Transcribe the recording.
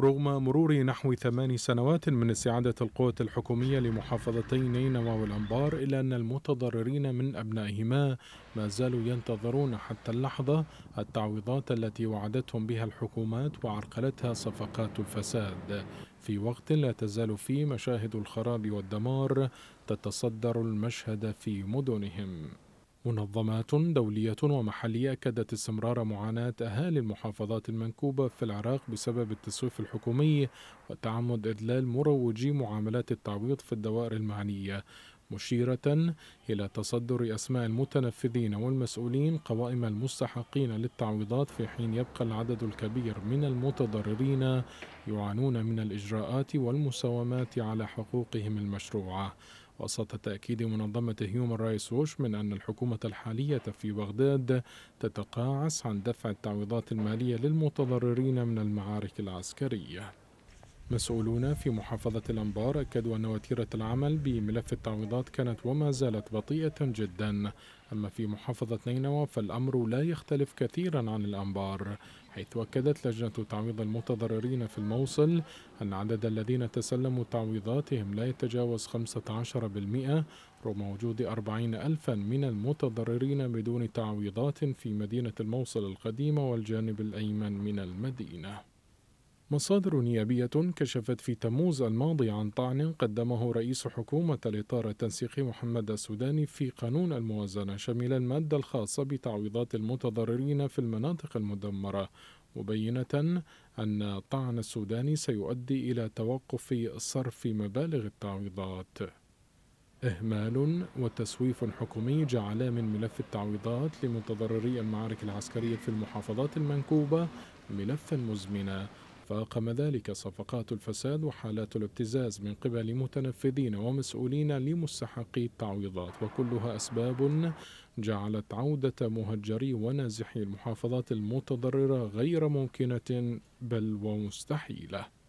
رغم مرور نحو ثمان سنوات من استعادة القوات الحكومية لمحافظتي نينوى والأنبار إلا أن المتضررين من أبنائهما ما زالوا ينتظرون حتى اللحظة التعويضات التي وعدتهم بها الحكومات وعرقلتها صفقات الفساد في وقت لا تزال فيه مشاهد الخراب والدمار تتصدر المشهد في مدنهم منظمات دولية ومحلية أكدت استمرار معاناة أهالي المحافظات المنكوبة في العراق بسبب التسويف الحكومي وتعمد إذلال مروجي معاملات التعويض في الدوائر المعنية مشيرة إلى تصدر أسماء المتنفذين والمسؤولين قوائم المستحقين للتعويضات في حين يبقى العدد الكبير من المتضررين يعانون من الإجراءات والمساومات على حقوقهم المشروعة وسط تأكيد منظمة هيومن رايتس ووش من أن الحكومة الحالية في بغداد تتقاعس عن دفع التعويضات المالية للمتضررين من المعارك العسكرية مسؤولون في محافظة الأنبار أكدوا أن وتيرة العمل بملف التعويضات كانت وما زالت بطيئة جدا أما في محافظة نينوى فالأمر لا يختلف كثيرا عن الأنبار حيث أكدت لجنة تعويض المتضررين في الموصل أن عدد الذين تسلموا تعويضاتهم لا يتجاوز 15% رغم وجود 40 ألفا من المتضررين بدون تعويضات في مدينة الموصل القديمة والجانب الأيمن من المدينة مصادر نيابية كشفت في تموز الماضي عن طعن قدمه رئيس حكومة الإطار التنسيقي محمد السوداني في قانون الموازنة شمل المادة الخاصة بتعويضات المتضررين في المناطق المدمرة مبينة أن طعن السوداني سيؤدي إلى توقف صرف مبالغ التعويضات إهمال وتسويف حكومي جعلا من ملف التعويضات لمتضرري المعارك العسكرية في المحافظات المنكوبة ملفا مزمنا فأقام ذلك صفقات الفساد وحالات الابتزاز من قبل متنفذين ومسؤولين لمستحقي التعويضات وكلها أسباب جعلت عودة مهجري ونازحي المحافظات المتضررة غير ممكنة بل ومستحيلة